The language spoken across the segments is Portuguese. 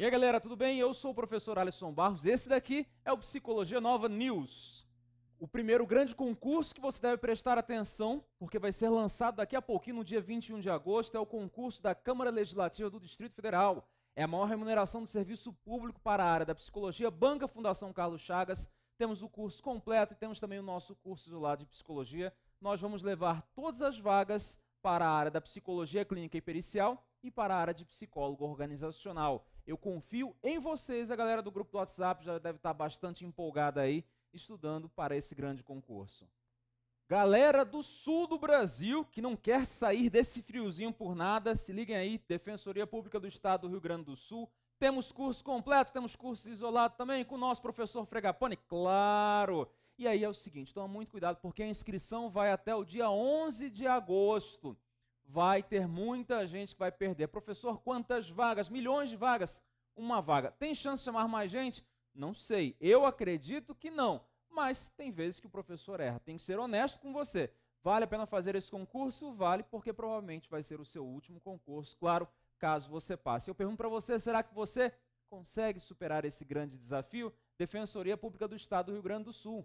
E aí galera, tudo bem? Eu sou o professor Alisson Barros. Esse daqui é o Psicologia Nova News. O primeiro grande concurso que você deve prestar atenção, porque vai ser lançado daqui a pouquinho, no dia 21 de agosto, é o concurso da Câmara Legislativa do Distrito Federal. É a maior remuneração do serviço público para a área da psicologia, banca Fundação Carlos Chagas. Temos o curso completo e temos também o nosso curso isolado de psicologia. Nós vamos levar todas as vagas para a área da psicologia clínica e pericial e para a área de psicólogo organizacional. Eu confio em vocês. A galera do grupo do WhatsApp já deve estar bastante empolgada aí, estudando para esse grande concurso. Galera do sul do Brasil, que não quer sair desse friozinho por nada, se liguem aí, Defensoria Pública do Estado do Rio Grande do Sul. Temos curso completo, temos curso isolado também com o nosso professor Fregapone. claro. E aí é o seguinte, toma muito cuidado, porque a inscrição vai até o dia 11 de agosto vai ter muita gente que vai perder. Professor, quantas vagas? Milhões de vagas. Uma vaga. Tem chance de chamar mais gente? Não sei. Eu acredito que não. Mas tem vezes que o professor erra. Tem que ser honesto com você. Vale a pena fazer esse concurso? Vale, porque provavelmente vai ser o seu último concurso. Claro, caso você passe. Eu pergunto para você: será que você consegue superar esse grande desafio? Defensoria Pública do Estado do Rio Grande do Sul.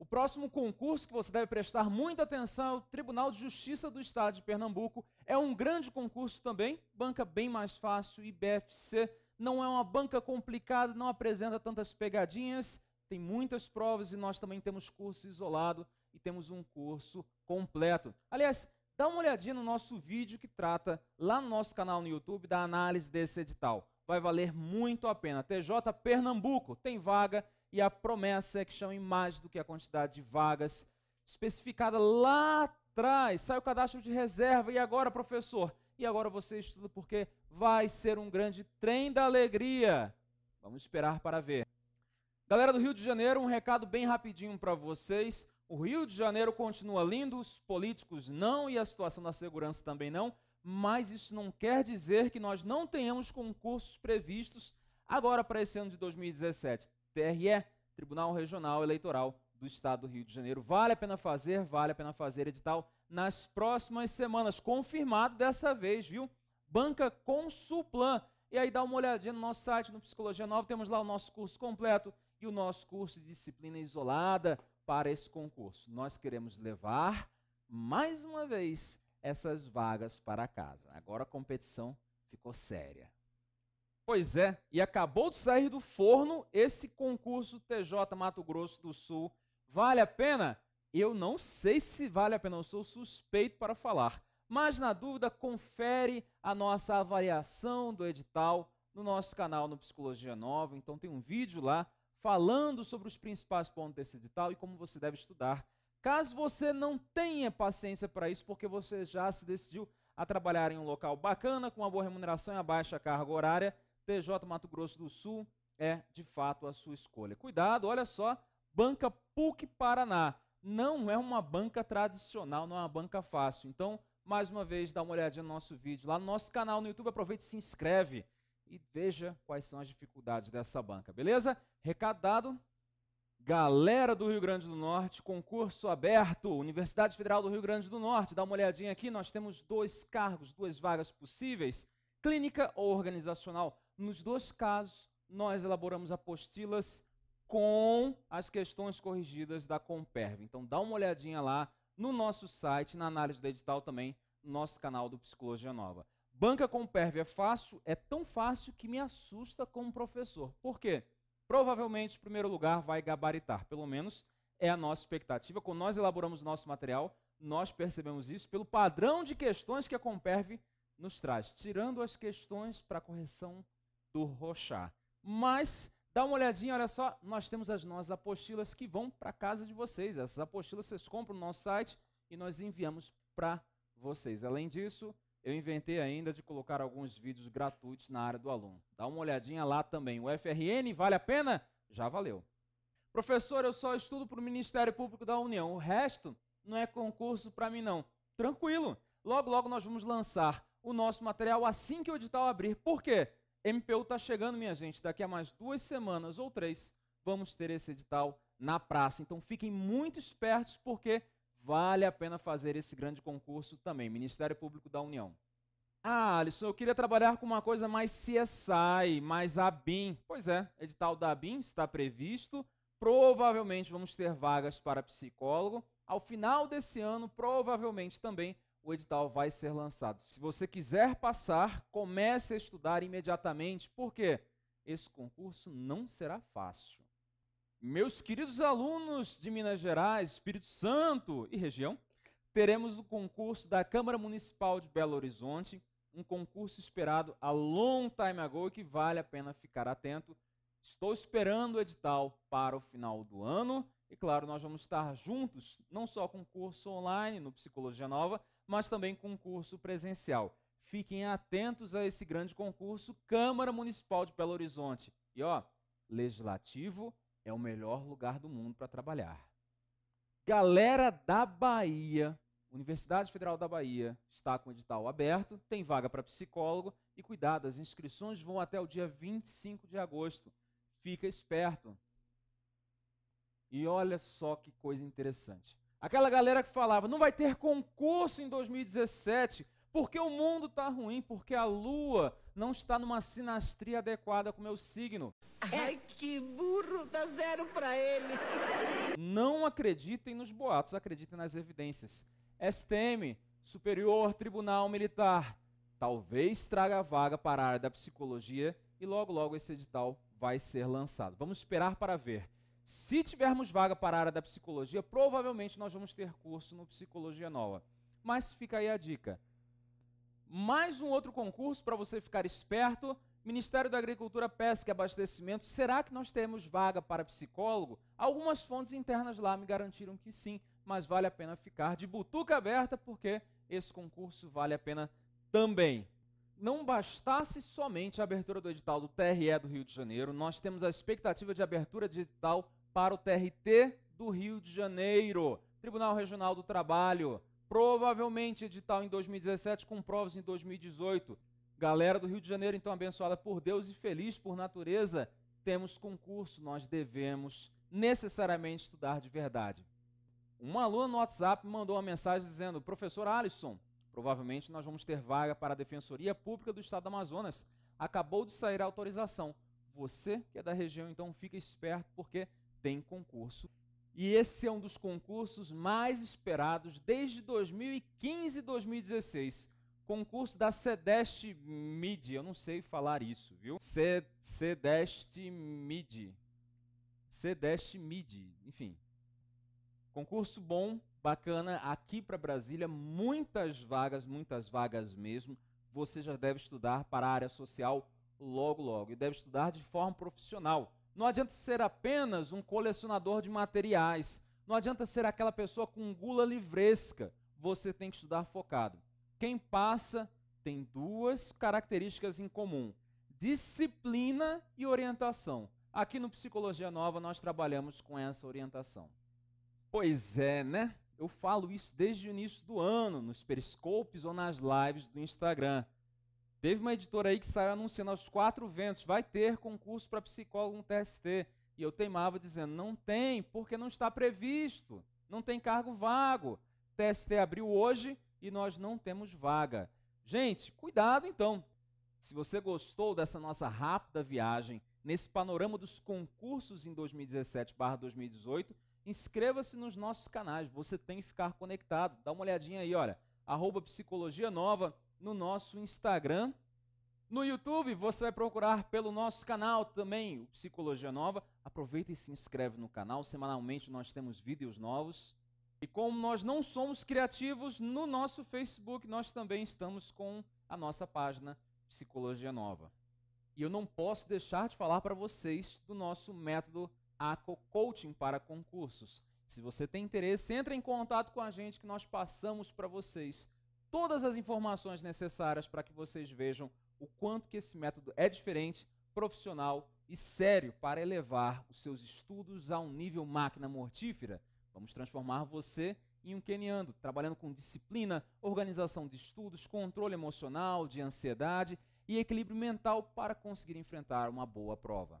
O próximo concurso que você deve prestar muita atenção é o Tribunal de Justiça do Estado de Pernambuco. É um grande concurso também, banca bem mais fácil, IBFC. Não é uma banca complicada, não apresenta tantas pegadinhas, tem muitas provas e nós também temos curso isolado e temos um curso completo. Aliás, dá uma olhadinha no nosso vídeo que trata lá no nosso canal no YouTube da análise desse edital. Vai valer muito a pena. TJ Pernambuco tem vaga e a promessa é que chame em mais do que a quantidade de vagas especificada lá atrás. Sai o cadastro de reserva. E agora, professor? E agora você estuda porque vai ser um grande trem da alegria. Vamos esperar para ver. Galera do Rio de Janeiro, um recado bem rapidinho para vocês. O Rio de Janeiro continua lindo, os políticos não e a situação da segurança também não, mas isso não quer dizer que nós não tenhamos concursos previstos agora para esse ano de 2017 TRE, Tribunal Regional Eleitoral do Estado do Rio de Janeiro. Vale a pena fazer, vale a pena fazer edital nas próximas semanas. Confirmado dessa vez, viu? Banca Consulplan E aí dá uma olhadinha no nosso site, no Psicologia Nova, temos lá o nosso curso completo e o nosso curso de disciplina isolada para esse concurso. Nós queremos levar, mais uma vez, essas vagas para casa. Agora a competição ficou séria. Pois é, e acabou de sair do forno esse concurso TJ Mato Grosso do Sul. Vale a pena? Eu não sei se vale a pena, eu sou suspeito para falar. Mas na dúvida, confere a nossa avaliação do edital no nosso canal no Psicologia Nova. Então tem um vídeo lá falando sobre os principais pontos desse edital e como você deve estudar. Caso você não tenha paciência para isso, porque você já se decidiu a trabalhar em um local bacana, com uma boa remuneração e a baixa carga horária, TJ Mato Grosso do Sul é de fato a sua escolha. Cuidado, olha só, banca PUC Paraná. Não é uma banca tradicional, não é uma banca fácil. Então, mais uma vez, dá uma olhadinha no nosso vídeo lá no nosso canal no YouTube. Aproveite e se inscreve e veja quais são as dificuldades dessa banca, beleza? Recado dado. Galera do Rio Grande do Norte, concurso aberto, Universidade Federal do Rio Grande do Norte. Dá uma olhadinha aqui, nós temos dois cargos, duas vagas possíveis, clínica ou organizacional. Nos dois casos, nós elaboramos apostilas com as questões corrigidas da Comperve. Então dá uma olhadinha lá no nosso site, na análise do edital também, no nosso canal do Psicologia Nova. Banca Comperve é fácil, é tão fácil que me assusta como professor. Por quê? Provavelmente, em primeiro lugar, vai gabaritar, pelo menos é a nossa expectativa. Quando nós elaboramos nosso material, nós percebemos isso pelo padrão de questões que a Comperve nos traz, tirando as questões para correção do Rochá. Mas dá uma olhadinha, olha só, nós temos as nossas apostilas que vão para casa de vocês. Essas apostilas vocês compram no nosso site e nós enviamos para vocês. Além disso, eu inventei ainda de colocar alguns vídeos gratuitos na área do aluno. Dá uma olhadinha lá também. O FRN vale a pena? Já valeu. Professor, eu só estudo para o Ministério Público da União. O resto não é concurso para mim, não. Tranquilo. Logo, logo nós vamos lançar o nosso material assim que o edital abrir. Por quê? MPU está chegando, minha gente. Daqui a mais duas semanas ou três, vamos ter esse edital na praça. Então fiquem muito espertos, porque vale a pena fazer esse grande concurso também. Ministério Público da União. Ah, Alisson, eu queria trabalhar com uma coisa mais CSI, mais ABIN. Pois é, edital da ABIN está previsto. Provavelmente vamos ter vagas para psicólogo. Ao final desse ano, provavelmente também o edital vai ser lançado. Se você quiser passar, comece a estudar imediatamente, porque esse concurso não será fácil. Meus queridos alunos de Minas Gerais, Espírito Santo e região, teremos o concurso da Câmara Municipal de Belo Horizonte, um concurso esperado a long time ago e que vale a pena ficar atento. Estou esperando o edital para o final do ano. E claro, nós vamos estar juntos, não só com o curso online no Psicologia Nova, mas também concurso presencial. Fiquem atentos a esse grande concurso Câmara Municipal de Belo Horizonte. E ó, legislativo é o melhor lugar do mundo para trabalhar. Galera da Bahia, Universidade Federal da Bahia está com o edital aberto, tem vaga para psicólogo e cuidado, as inscrições vão até o dia 25 de agosto. Fica esperto. E olha só que coisa interessante. Aquela galera que falava, não vai ter concurso em 2017, porque o mundo está ruim, porque a lua não está numa sinastria adequada com o meu signo. Ai, que burro, dá zero para ele. Não acreditem nos boatos, acreditem nas evidências. STM, Superior Tribunal Militar, talvez traga vaga para a área da psicologia e logo, logo esse edital vai ser lançado. Vamos esperar para ver. Se tivermos vaga para a área da psicologia, provavelmente nós vamos ter curso no Psicologia Nova. Mas fica aí a dica. Mais um outro concurso para você ficar esperto. Ministério da Agricultura, Pesca e Abastecimento, será que nós temos vaga para psicólogo? Algumas fontes internas lá me garantiram que sim, mas vale a pena ficar de butuca aberta, porque esse concurso vale a pena também não bastasse somente a abertura do edital do TRE do Rio de Janeiro, nós temos a expectativa de abertura de edital para o TRT do Rio de Janeiro, Tribunal Regional do Trabalho. Provavelmente edital em 2017 com provas em 2018. Galera do Rio de Janeiro, então abençoada por Deus e feliz por natureza, temos concurso, nós devemos necessariamente estudar de verdade. Um aluno no WhatsApp mandou uma mensagem dizendo: Professor Alisson, Provavelmente nós vamos ter vaga para a Defensoria Pública do Estado do Amazonas. Acabou de sair a autorização. Você que é da região, então fica esperto porque tem concurso. E esse é um dos concursos mais esperados desde 2015 e 2016. Concurso da Cedeste Mid. Eu não sei falar isso, viu? C Mid. Cedeste Mid, enfim. Concurso bom, Bacana, aqui para Brasília, muitas vagas, muitas vagas mesmo. Você já deve estudar para a área social logo, logo. E deve estudar de forma profissional. Não adianta ser apenas um colecionador de materiais. Não adianta ser aquela pessoa com gula livresca. Você tem que estudar focado. Quem passa tem duas características em comum: disciplina e orientação. Aqui no Psicologia Nova nós trabalhamos com essa orientação. Pois é, né? Eu falo isso desde o início do ano, nos periscopes ou nas lives do Instagram. Teve uma editora aí que saiu anunciando aos quatro ventos, vai ter concurso para psicólogo no TST. E eu teimava dizendo, não tem, porque não está previsto, não tem cargo vago. O TST abriu hoje e nós não temos vaga. Gente, cuidado então. Se você gostou dessa nossa rápida viagem nesse panorama dos concursos em 2017/2018, Inscreva-se nos nossos canais, você tem que ficar conectado. Dá uma olhadinha aí, olha, arroba Psicologia Nova no nosso Instagram. No YouTube, você vai procurar pelo nosso canal também, o Psicologia Nova. Aproveita e se inscreve no canal. Semanalmente nós temos vídeos novos. E como nós não somos criativos, no nosso Facebook nós também estamos com a nossa página Psicologia Nova. E eu não posso deixar de falar para vocês do nosso método ACO Coaching para concursos. Se você tem interesse, entre em contato com a gente que nós passamos para vocês todas as informações necessárias para que vocês vejam o quanto que esse método é diferente, profissional e sério para elevar os seus estudos a um nível máquina mortífera. Vamos transformar você em um keniano, trabalhando com disciplina, organização de estudos, controle emocional, de ansiedade e equilíbrio mental para conseguir enfrentar uma boa prova.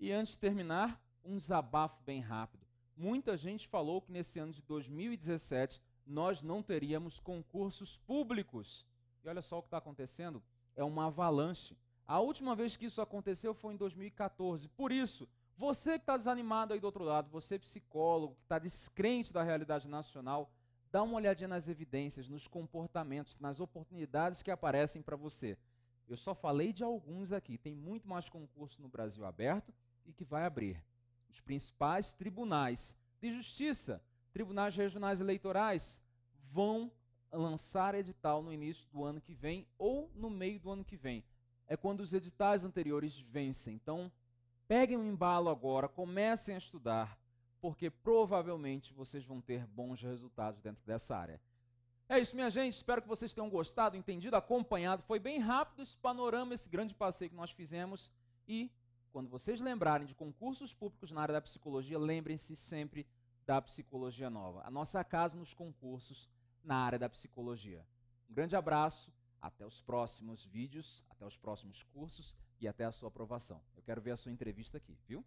E antes de terminar, um desabafo bem rápido. Muita gente falou que nesse ano de 2017 nós não teríamos concursos públicos. E olha só o que está acontecendo: é uma avalanche. A última vez que isso aconteceu foi em 2014. Por isso, você que está desanimado aí do outro lado, você psicólogo que está descrente da realidade nacional, dá uma olhadinha nas evidências, nos comportamentos, nas oportunidades que aparecem para você. Eu só falei de alguns aqui, tem muito mais concurso no Brasil aberto e que vai abrir os principais tribunais de justiça, tribunais regionais eleitorais, vão lançar edital no início do ano que vem ou no meio do ano que vem. É quando os editais anteriores vencem. Então, peguem o um embalo agora, comecem a estudar, porque provavelmente vocês vão ter bons resultados dentro dessa área. É isso, minha gente. Espero que vocês tenham gostado, entendido, acompanhado. Foi bem rápido esse panorama, esse grande passeio que nós fizemos. E quando vocês lembrarem de concursos públicos na área da psicologia, lembrem-se sempre da psicologia nova. A nossa casa nos concursos na área da psicologia. Um grande abraço, até os próximos vídeos, até os próximos cursos e até a sua aprovação. Eu quero ver a sua entrevista aqui, viu?